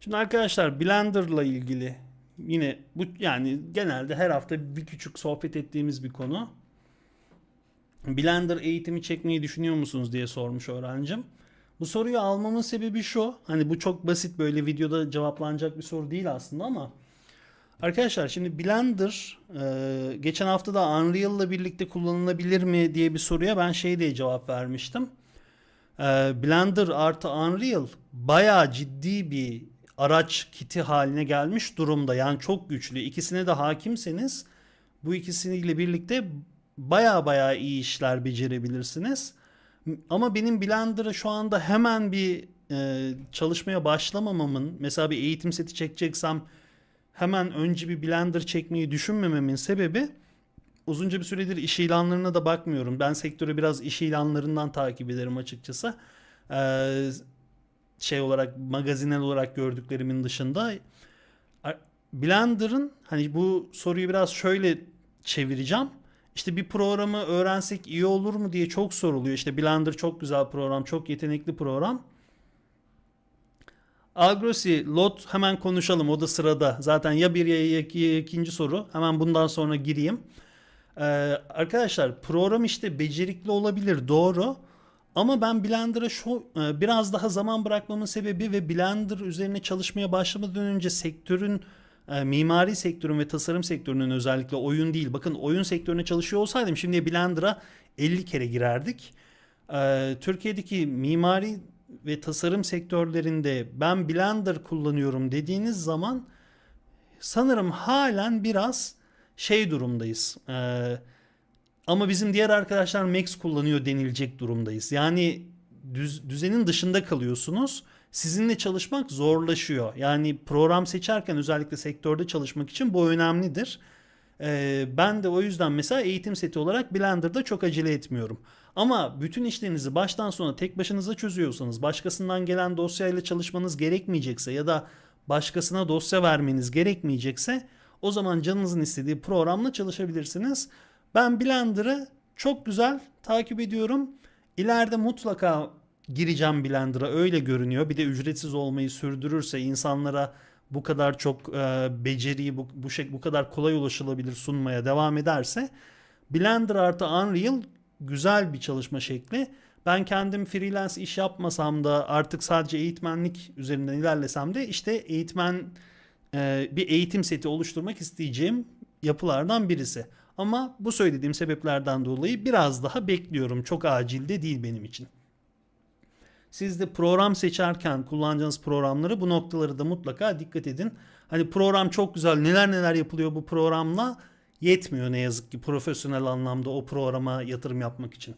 Şimdi arkadaşlar Blender'la ilgili yine bu yani genelde her hafta bir küçük sohbet ettiğimiz bir konu. Blender eğitimi çekmeyi düşünüyor musunuz diye sormuş öğrencim. Bu soruyu almamın sebebi şu. Hani bu çok basit böyle videoda cevaplanacak bir soru değil aslında ama Arkadaşlar şimdi Blender e, geçen hafta da Unreal ile birlikte kullanılabilir mi diye bir soruya ben şey diye cevap vermiştim. Ee, Blender artı Unreal bayağı ciddi bir araç kiti haline gelmiş durumda. Yani çok güçlü. İkisine de hakimseniz bu ikisiyle birlikte baya baya iyi işler becerebilirsiniz. Ama benim Blender'a şu anda hemen bir e, çalışmaya başlamamamın mesela bir eğitim seti çekeceksem hemen önce bir Blender çekmeyi düşünmememin sebebi uzunca bir süredir iş ilanlarına da bakmıyorum. Ben sektörü biraz iş ilanlarından takip ederim açıkçası. Ee, şey olarak magazinel olarak gördüklerimin dışında Blender'ın hani bu soruyu biraz şöyle çevireceğim. İşte bir programı öğrensek iyi olur mu diye çok soruluyor. İşte Blender çok güzel program, çok yetenekli program. Algrossi, Lot hemen konuşalım o da sırada. Zaten ya bir ya iki, ikinci soru. Hemen bundan sonra gireyim. Ee, arkadaşlar program işte becerikli olabilir doğru. Ama ben Blender'a şu e, biraz daha zaman bırakmamın sebebi ve Blender üzerine çalışmaya başlamadan önce sektörün e, mimari sektörün ve tasarım sektörünün özellikle oyun değil. Bakın oyun sektörüne çalışıyor olsaydım şimdi Blender'a 50 kere girerdik. Ee, Türkiye'deki mimari ve tasarım sektörlerinde ben Blender kullanıyorum dediğiniz zaman sanırım halen biraz şey durumdayız. Ee, ama bizim diğer arkadaşlar Max kullanıyor denilecek durumdayız. Yani düz, düzenin dışında kalıyorsunuz. Sizinle çalışmak zorlaşıyor. Yani program seçerken özellikle sektörde çalışmak için bu önemlidir. Ee, ben de o yüzden mesela eğitim seti olarak Blender'da çok acele etmiyorum. Ama bütün işlerinizi baştan sona tek başınıza çözüyorsanız, başkasından gelen dosyayla çalışmanız gerekmeyecekse ya da başkasına dosya vermeniz gerekmeyecekse o zaman canınızın istediği programla çalışabilirsiniz. Ben Blender'ı çok güzel takip ediyorum. İleride mutlaka gireceğim Blender'a öyle görünüyor. Bir de ücretsiz olmayı sürdürürse insanlara bu kadar çok e, beceriyi bu, bu, şey, bu kadar kolay ulaşılabilir sunmaya devam ederse Blender artı Unreal güzel bir çalışma şekli. Ben kendim freelance iş yapmasam da artık sadece eğitmenlik üzerinden ilerlesem de işte eğitmen e, bir eğitim seti oluşturmak isteyeceğim yapılardan birisi. Ama bu söylediğim sebeplerden dolayı biraz daha bekliyorum. Çok acil de değil benim için. Siz de program seçerken kullanacağınız programları bu noktaları da mutlaka dikkat edin. Hani program çok güzel neler neler yapılıyor bu programla yetmiyor ne yazık ki profesyonel anlamda o programa yatırım yapmak için.